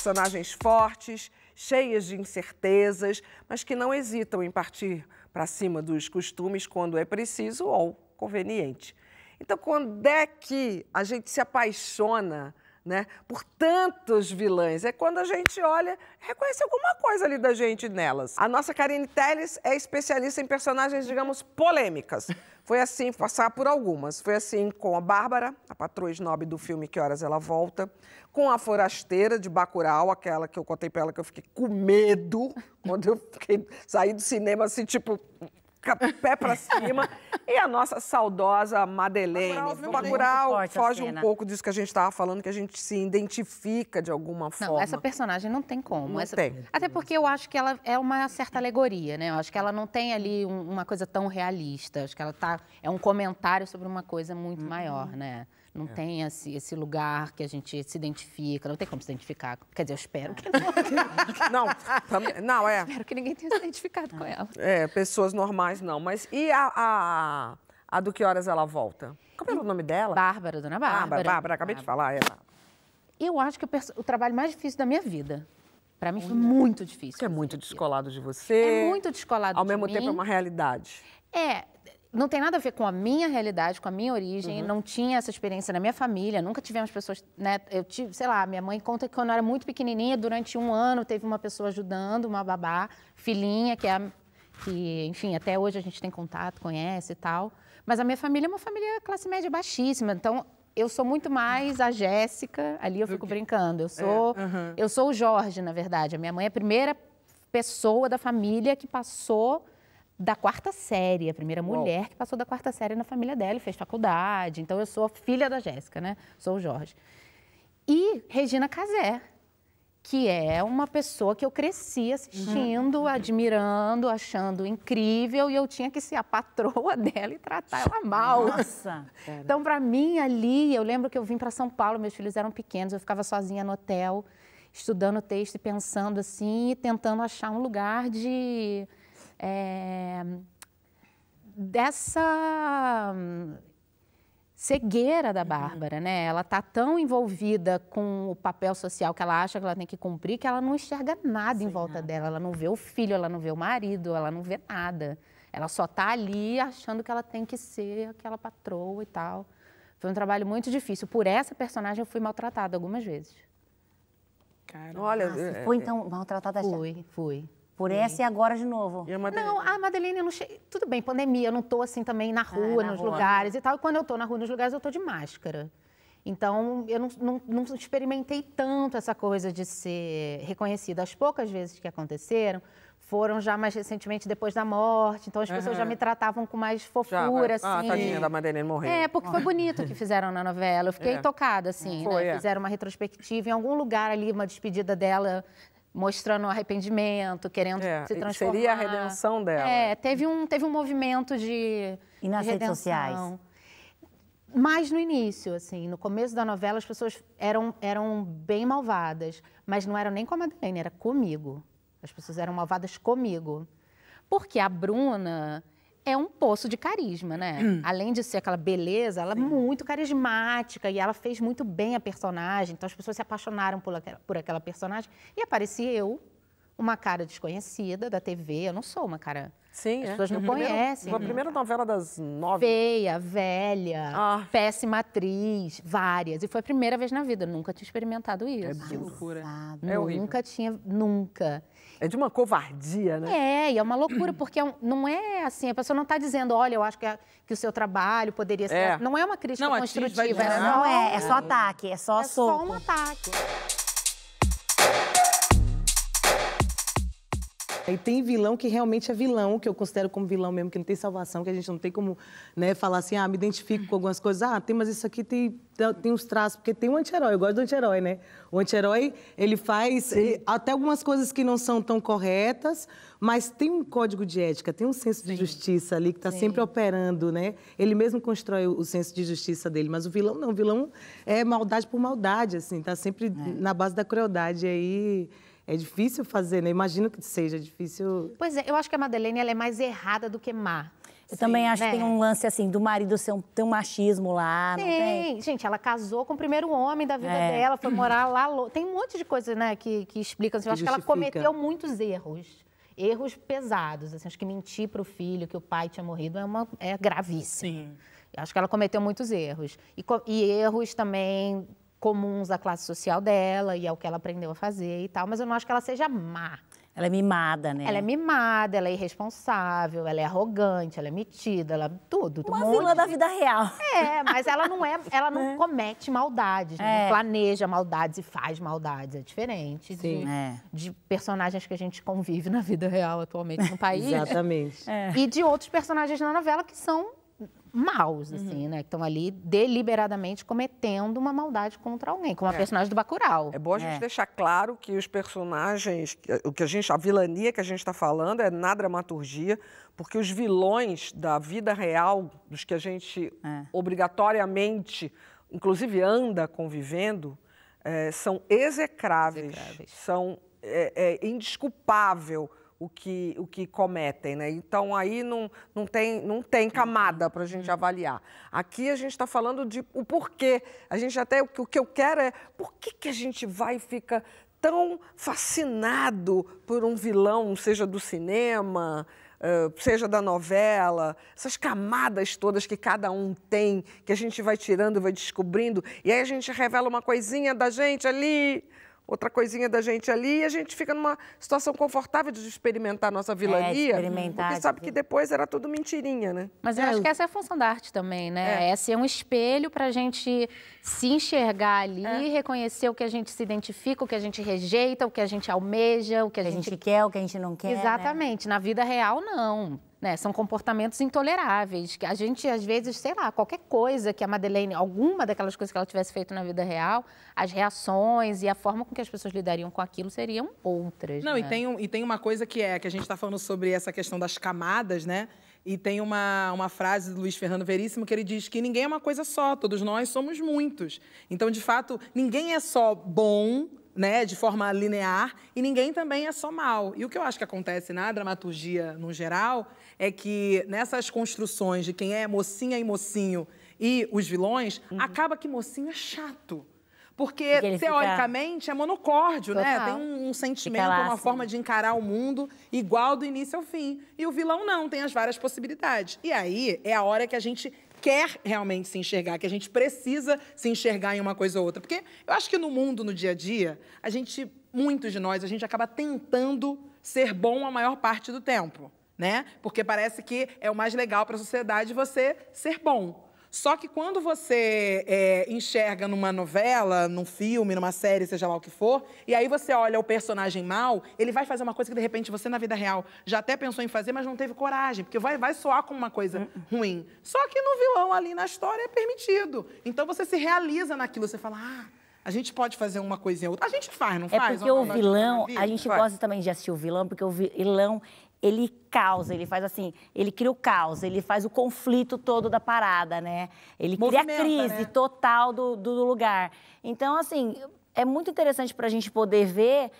personagens fortes, cheias de incertezas, mas que não hesitam em partir para cima dos costumes quando é preciso ou conveniente. Então, quando é que a gente se apaixona né? Por tantos vilães. É quando a gente olha, reconhece alguma coisa ali da gente nelas. A nossa Karine Telles é especialista em personagens, digamos, polêmicas. Foi assim, passar por algumas. Foi assim com a Bárbara, a patroa snob do filme Que Horas Ela Volta, com a forasteira de Bacurau, aquela que eu contei pra ela que eu fiquei com medo quando eu fiquei, saí do cinema assim, tipo, pé para cima. e a nossa saudosa Madeleine. O Bacurau foge um pouco disso que a gente estava falando, que a gente se identifica de alguma forma. Não, essa personagem não tem como. Não essa... tem. Até porque eu acho que ela é uma certa alegoria, né? Eu acho que ela não tem ali um, uma coisa tão realista. Eu acho que ela tá... é um comentário sobre uma coisa muito uhum. maior, né? Não é. tem esse, esse, lugar que a gente se identifica, não tem como se identificar. Quer dizer, eu espero que não. não, não, é. Espero que ninguém tenha se identificado com ela. É, pessoas normais não. Mas e a, a, a do que horas ela volta? Como é o nome dela? Bárbara, dona Bárbara. Bárbara, Bárbara acabei de falar, é. Eu acho que o trabalho mais difícil da minha vida. Para mim foi muito difícil. Porque é muito descolado de você. É muito descolado Ao mesmo mim. tempo é uma realidade. É, não tem nada a ver com a minha realidade, com a minha origem, uhum. não tinha essa experiência na minha família, nunca tivemos pessoas, né? Eu tive, sei lá, minha mãe conta que quando eu era muito pequenininha, durante um ano teve uma pessoa ajudando, uma babá, filhinha, que é a, que, enfim, até hoje a gente tem contato, conhece e tal. Mas a minha família é uma família classe média baixíssima, então eu sou muito mais a Jéssica, ali eu fico brincando. Eu é, sou, é, uhum. eu sou o Jorge, na verdade. A minha mãe é a primeira pessoa da família que passou da quarta série, a primeira mulher que passou da quarta série na família dela e fez faculdade. Então eu sou filha da Jéssica, né? Sou o Jorge. E Regina Casé, que é uma pessoa que eu cresci assistindo, uhum. admirando, achando incrível e eu tinha que ser a patroa dela e tratar ela mal. Nossa. Então para mim ali, eu lembro que eu vim para São Paulo, meus filhos eram pequenos, eu ficava sozinha no hotel, estudando texto e pensando assim, e tentando achar um lugar de é, dessa hum, cegueira da uhum. Bárbara, né? Ela tá tão envolvida com o papel social que ela acha que ela tem que cumprir que ela não enxerga nada Sem em volta nada. dela. Ela não vê o filho, ela não vê o marido, ela não vê nada. Ela só tá ali achando que ela tem que ser aquela patroa e tal. Foi um trabalho muito difícil. Por essa personagem eu fui maltratada algumas vezes. Cara, Olha, é, foi é, então maltratada fui, já? Fui, fui por essa e agora de novo. A Não, a Madeleine, eu não che... tudo bem, pandemia, eu não tô assim também na ah, rua, é, na nos rua. lugares e tal. E quando eu tô na rua, nos lugares, eu tô de máscara. Então, eu não, não, não experimentei tanto essa coisa de ser reconhecida. As poucas vezes que aconteceram, foram já mais recentemente depois da morte, então as uhum. pessoas já me tratavam com mais fofura, já, ah, assim. Ah, tadinha da Madeleine morrendo. É, porque foi bonito o que fizeram na novela, eu fiquei é. tocada, assim, né? foi, né? é. Fizeram uma retrospectiva, em algum lugar ali, uma despedida dela mostrando arrependimento, querendo é, se transformar. Seria a redenção dela. É, teve um, teve um movimento de. E nas de redes sociais? Mas no início, assim, no começo da novela, as pessoas eram, eram bem malvadas, mas não eram nem com a Madeleine, era comigo. As pessoas eram malvadas comigo. Porque a Bruna, é um poço de carisma, né? Hum. Além de ser aquela beleza, ela é muito carismática e ela fez muito bem a personagem. Então as pessoas se apaixonaram por aquela, por aquela personagem. E aparecia eu, uma cara desconhecida da TV. Eu não sou uma cara. Sim, As é. pessoas não uhum. conhecem. Foi a primeira novela das nove. Feia, velha, ah. péssima atriz, várias. E foi a primeira vez na vida. nunca tinha experimentado isso. É que loucura. É horrível. Nunca tinha, nunca. É de uma covardia, né? É, e é uma loucura, porque é não é assim, a pessoa não está dizendo, olha, eu acho que, é, que o seu trabalho poderia ser. É. Assim. Não é uma crítica não, construtiva. Não, né? não, é, é só é. ataque, é só é soco. É só um ataque. E tem vilão que realmente é vilão, que eu considero como vilão mesmo, que não tem salvação, que a gente não tem como né, falar assim, ah, me identifico com algumas coisas. Ah, tem, mas isso aqui tem, tem uns traços, porque tem um anti-herói, eu gosto do anti-herói, né? O anti-herói, ele faz ele, até algumas coisas que não são tão corretas, mas tem um código de ética, tem um senso Sim. de justiça ali que está sempre operando, né? Ele mesmo constrói o, o senso de justiça dele, mas o vilão não, o vilão é maldade por maldade, assim, está sempre é. na base da crueldade aí. É difícil fazer, né? Imagino que seja difícil. Pois é, eu acho que a Madeleine ela é mais errada do que má. Eu Sim, também acho né? que tem um lance assim do marido ser um, ter um machismo lá. Tem. tem. Gente, ela casou com o primeiro homem da vida é. dela, foi morar lá. Tem um monte de coisa né, que, que explica. Assim, eu acho justifica. que ela cometeu muitos erros. Erros pesados. Assim, acho que mentir para o filho que o pai tinha morrido é, uma, é gravíssimo. Sim. Eu acho que ela cometeu muitos erros. E, e erros também comuns à classe social dela e ao que ela aprendeu a fazer e tal, mas eu não acho que ela seja má. Ela é mimada, né? Ela é mimada, ela é irresponsável, ela é arrogante, ela é metida, ela é tudo. Uma um vilã da vida real. É, mas ela não é, ela não é. comete maldades, né? É. planeja maldades e faz maldades, é diferente De, é. de personagens que a gente convive na vida real atualmente no país. Exatamente. É. E de outros personagens na novela que são maus, uhum. assim, né? Que estão ali deliberadamente cometendo uma maldade contra alguém, como a é. personagem do Bacurau. É bom a gente é. deixar claro que os personagens, o que a gente, a vilania que a gente está falando é na dramaturgia, porque os vilões da vida real, dos que a gente é. obrigatoriamente, inclusive anda convivendo, eh, são execráveis, execráveis. são é, é indesculpável o que, o que cometem, né? Então aí não, não, tem, não tem camada para a gente uhum. avaliar. Aqui a gente está falando de o porquê. A gente até o que eu quero é por que, que a gente vai e fica tão fascinado por um vilão, seja do cinema, eh, seja da novela, essas camadas todas que cada um tem, que a gente vai tirando, vai descobrindo, e aí a gente revela uma coisinha da gente ali outra coisinha da gente ali e a gente fica numa situação confortável de experimentar a nossa é, vilania. É, experimentar. Porque sabe tipo que depois era tudo mentirinha, né? Mas eu é. acho que essa é a função da arte também, né? É, é ser um espelho para a gente se enxergar ali, é. reconhecer o que a gente se identifica, o que a gente rejeita, o que a gente almeja, o que a, que gente... a gente quer, o que a gente não quer. Né? Exatamente. Né? Na vida real, não né? São comportamentos intoleráveis, que a gente, às vezes, sei lá, qualquer coisa que a Madeleine, alguma daquelas coisas que ela tivesse feito na vida real, as reações e a forma com que as pessoas lidariam com aquilo seriam outras. Não, né? e, tem, e tem uma coisa que é, que a gente está falando sobre essa questão das camadas, né? E tem uma, uma frase do Luiz Fernando Veríssimo que ele diz que ninguém é uma coisa só, todos nós somos muitos. Então, de fato, ninguém é só bom, né, de forma linear, e ninguém também é só mal. E o que eu acho que acontece na dramaturgia no geral é que nessas construções de quem é mocinha e mocinho e os vilões, uhum. acaba que mocinho é chato. Porque, teoricamente, fica... é monocórdio, né? Total. né? Tem um, um sentimento, lá, uma assim. forma de encarar o mundo igual do início ao fim. E o vilão não, tem as várias possibilidades. E aí é a hora que a gente quer realmente se enxergar, que a gente precisa se enxergar em uma coisa ou outra. Porque eu acho que no mundo, no dia a dia, a gente, muitos de nós, a gente acaba tentando ser bom a maior parte do tempo, né? Porque parece que é o mais legal para a sociedade você ser bom. Só que quando você é, enxerga numa novela, num filme, numa série, seja lá o que for, e aí você olha o personagem mal, ele vai fazer uma coisa que de repente você na vida real já até pensou em fazer, mas não teve coragem, porque vai, vai soar como uma coisa ruim. Só que no vilão ali na história é permitido. Então você se realiza naquilo, você fala, ah. A gente pode fazer uma coisinha outra. A gente faz, não é faz? É porque o vilão, a gente faz. gosta também de assistir o vilão, porque o vilão, ele causa, ele faz assim, ele cria o caos, ele faz o conflito todo da parada, né? Ele Movimenta, cria a né? crise né? total do, do lugar. Então, assim, é muito interessante para a gente poder ver,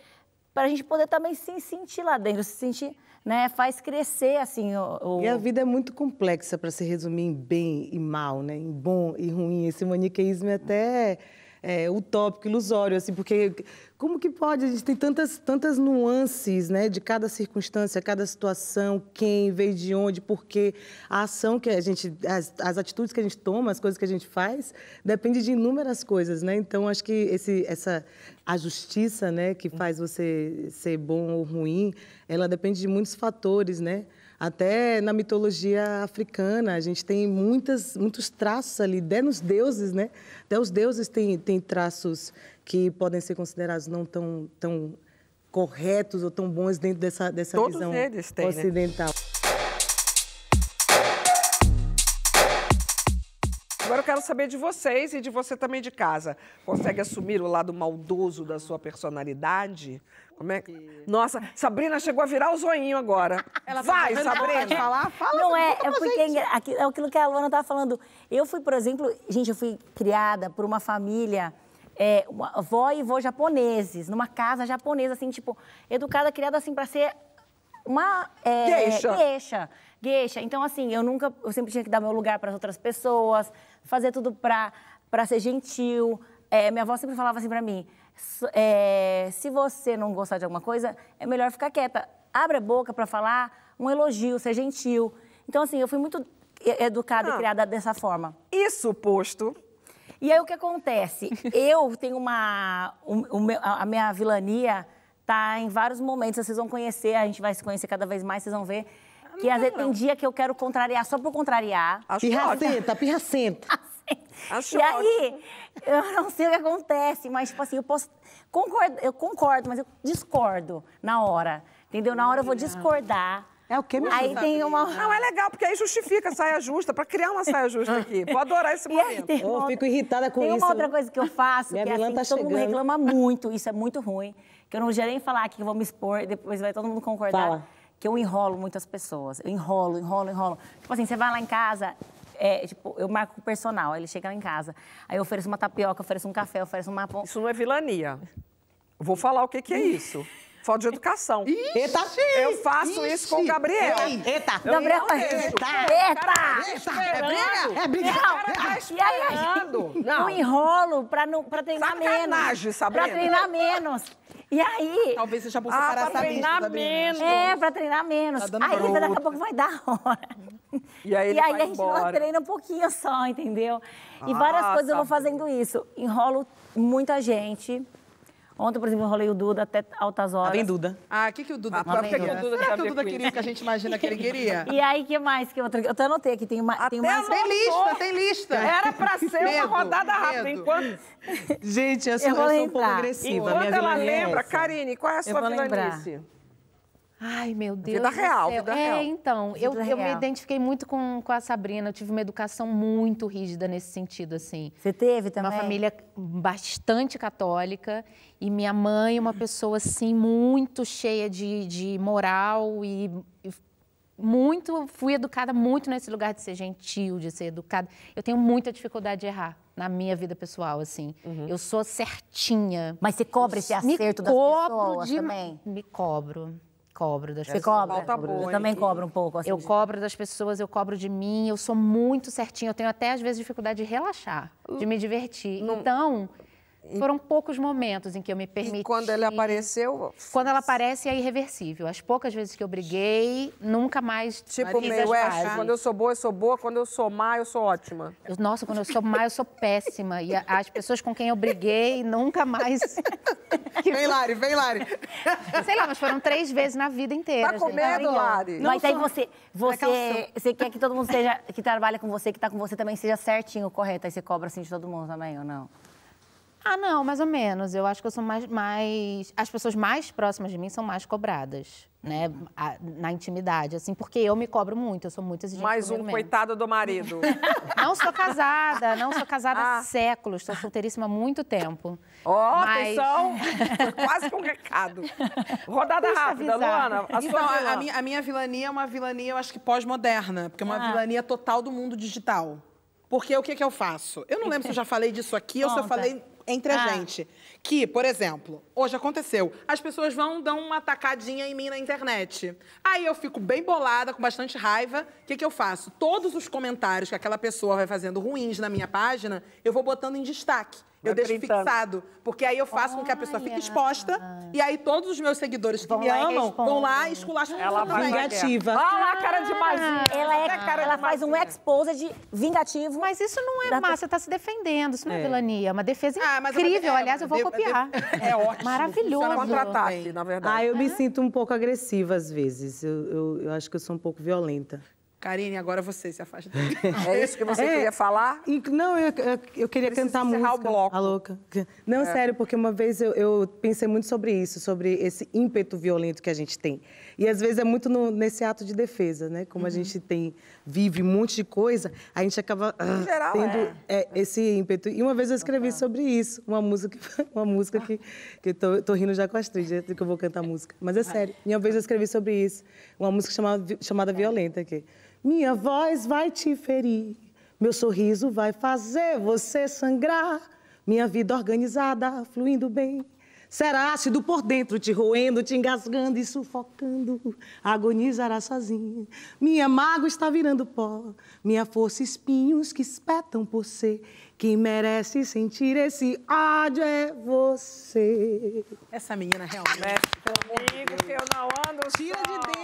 para a gente poder também se sentir lá dentro, se sentir. Né, faz crescer assim o, o... E a vida é muito complexa para se resumir em bem e mal, né? Em bom e ruim. Esse maniqueísmo é até é, utópico, ilusório, assim, porque como que pode? A gente tem tantas, tantas nuances, né, de cada circunstância, cada situação, quem, veio de onde, porque a ação que a gente, as, as atitudes que a gente toma, as coisas que a gente faz, depende de inúmeras coisas, né? Então, acho que esse, essa, a justiça, né, que faz você ser bom ou ruim, ela depende de muitos fatores, né? Até na mitologia africana, a gente tem muitas, muitos traços ali, até nos deuses, né? Até os deuses têm, têm traços que podem ser considerados não tão, tão corretos ou tão bons dentro dessa, dessa Todos visão eles têm, né? ocidental. Né? Agora eu quero saber de vocês e de você também de casa. Consegue assumir o lado maldoso da sua personalidade? Como é? Nossa, Sabrina chegou a virar o zoinho agora. Ela tá Vai, tá Sabrina. Pode falar, fala. Não é, é porque é, é aquilo que a Luana estava falando. Eu fui, por exemplo, gente, eu fui criada por uma família é, vó e vô japoneses, numa casa japonesa, assim, tipo, educada, criada assim para ser uma é, queixa gueixa. Então, assim, eu nunca, eu sempre tinha que dar meu lugar para as outras pessoas, fazer tudo para ser gentil. É, minha avó sempre falava assim para mim: é, se você não gostar de alguma coisa, é melhor ficar quieta. Abre a boca para falar um elogio, ser gentil. Então, assim, eu fui muito educada ah, e criada dessa forma. Isso posto. E aí o que acontece? eu tenho uma. a minha vilania tá em vários momentos, vocês vão conhecer, a gente vai se conhecer cada vez mais, vocês vão ver. Que às vezes tem dia que eu quero contrariar só por contrariar. Acho pirracenta, pirracenta. Assim. Acho e aí, eu não sei o que acontece, mas, tipo assim, eu posso. Concordo, eu concordo, mas eu discordo na hora. Entendeu? Na hora eu vou discordar. É o que mesmo? Aí tem uma... Não, é legal, porque aí justifica a saia justa, pra criar uma saia justa aqui. Vou adorar esse momento. Eu outra... fico irritada com tem isso. Tem uma outra coisa que eu faço, Minha que é assim, tá todo chegando. mundo reclama muito, isso é muito ruim, que eu não gerei nem falar aqui, que eu vou me expor, depois vai todo mundo concordar. Fala que eu enrolo muitas pessoas. Eu enrolo, enrolo, enrolo. Tipo assim, você vai lá em casa, é, tipo, eu marco o personal, aí ele chega lá em casa. Aí eu ofereço uma tapioca, ofereço um café, ofereço uma... Isso não é vilania. Vou falar o que, que é isso. Falta de educação. Ixi, Eita. Eu faço Ixi. isso com o Gabriel. Eita. Eu Gabriel tá Eita. Eita. É briga. É briga. É e aí, aí não. Um enrolo pra, não, pra treinar menos. Sabrina. Pra treinar menos. E aí... Talvez seja bom ah, separar ah, pra treinar lista, menos. É, pra treinar menos. Tá aí, bruto. daqui a pouco vai dar hora. E aí, e aí a gente embora. treina um pouquinho só, entendeu? E ah, várias coisas tá eu vou fazendo isso. Enrolo muita gente. Ontem, por exemplo, eu rolei o Duda até altas ah, horas. Tá bem Duda. Ah, o que, que o Duda... Ah, pra que, o Duda, Será que o Duda queria que a gente imagina que ele queria? e aí, que mais? Que Eu até anotei aqui, tem uma... Até ah, tem, uma... tem lista, tem lista. Era pra ser medo, uma rodada medo. rápida, enquanto... Gente, eu sou, eu eu sou um pouco agressiva. Enquanto ela lembra, Karine, qual é a sua vilanice? Ai, meu Deus. Vida real, vida é, real. então, eu, real. eu me identifiquei muito com, com a Sabrina. Eu tive uma educação muito rígida nesse sentido, assim. Você teve também? Uma família bastante católica. E minha mãe, uma pessoa, assim, muito cheia de, de moral e, muito. Fui educada muito nesse lugar de ser gentil, de ser educada. Eu tenho muita dificuldade de errar na minha vida pessoal, assim. Uhum. Eu sou certinha. Mas você cobra esse acerto me das pessoas de... também? Me cobro cobro das Você pessoas. Você cobra? eu também cobro um pouco. Assim, eu cobro das pessoas, eu cobro de mim, eu sou muito certinha. Eu tenho até, às vezes, dificuldade de relaxar, de hum. me divertir. Não... Então, foram poucos momentos em que eu me permiti. E quando ele apareceu? Quando ela aparece, é irreversível. As poucas vezes que eu briguei, nunca mais. Tipo, meio, é, quando eu sou boa, eu sou boa, quando eu sou má, eu sou ótima. nossa, quando eu sou má, eu sou péssima. E as pessoas com quem eu briguei nunca mais. vem, Lari, vem, Lari. Sei lá, mas foram três vezes na vida inteira. Tá com medo, Lari? Não, mas aí você, você, você quer que todo mundo seja, que trabalha com você, que tá com você também, seja certinho, correto. Aí você cobra assim de todo mundo também, ou não? Ah, não, mais ou menos. Eu acho que eu sou mais, mais. As pessoas mais próximas de mim são mais cobradas, né? Uhum. A, na intimidade, assim, porque eu me cobro muito, eu sou muito exigente. Mais um mesmo. coitado do marido. não sou casada, não sou casada ah. há séculos, estou solteiríssima há muito tempo. Ó, oh, mas... atenção! quase com um recado. Rodada rápida, avisar. Luana. A, então, sua então, a, minha, a minha vilania é uma vilania, eu acho que pós-moderna, porque é uma ah. vilania total do mundo digital. Porque o que, que eu faço? Eu não lembro se eu já falei disso aqui Conta. ou se eu falei entre ah. a gente. Que, por exemplo, hoje aconteceu, as pessoas vão dar uma tacadinha em mim na internet. Aí eu fico bem bolada, com bastante raiva. O que, que eu faço? Todos os comentários que aquela pessoa vai fazendo ruins na minha página, eu vou botando em destaque eu deixo fixado. Porque aí eu faço com que a pessoa fique exposta e aí todos os meus seguidores que vão me amam vão lá e esculacham ela vai vingativa. Olha lá a cara de magia. Ah, ela, é, cara ela faz um expose de vingativo. Mas isso não é massa, você tá se defendendo. Isso não é, é. vilania, é uma defesa ah, é incrível. É Aliás, eu vou copiar. É ótimo. Maravilhoso. Isso é contra na verdade. Ah, eu me sinto um pouco agressiva às vezes. Eu, eu, eu acho que eu sou um pouco violenta. Karine, agora você se afasta É isso que você é, queria falar? Não, eu, eu, eu queria Preciso cantar música. O bloco. A louca. Não, é. sério, porque uma vez eu, eu, pensei muito sobre isso, sobre esse ímpeto violento que a gente tem. E às vezes é muito no, nesse ato de defesa, né? Como uhum. a gente tem, vive um monte de coisa, a gente acaba ah, geral, tendo é. é. esse ímpeto. E uma vez eu escrevi sobre isso, uma música, uma música que, que eu tô, tô, rindo já com a Astrid, que eu vou cantar música. Mas é sério. E uma vez eu escrevi sobre isso, uma música chamada, chamada é. Violenta aqui. Minha voz vai te ferir, meu sorriso vai fazer você sangrar. Minha vida organizada, fluindo bem. Será ácido por dentro, te roendo, te engasgando e sufocando. Agonizará sozinha. Minha mágoa está virando pó. Minha força, espinhos que espetam por ser. Quem merece sentir esse ódio é você. Essa menina realmente. Comigo, eu não ando. Tira de dentro.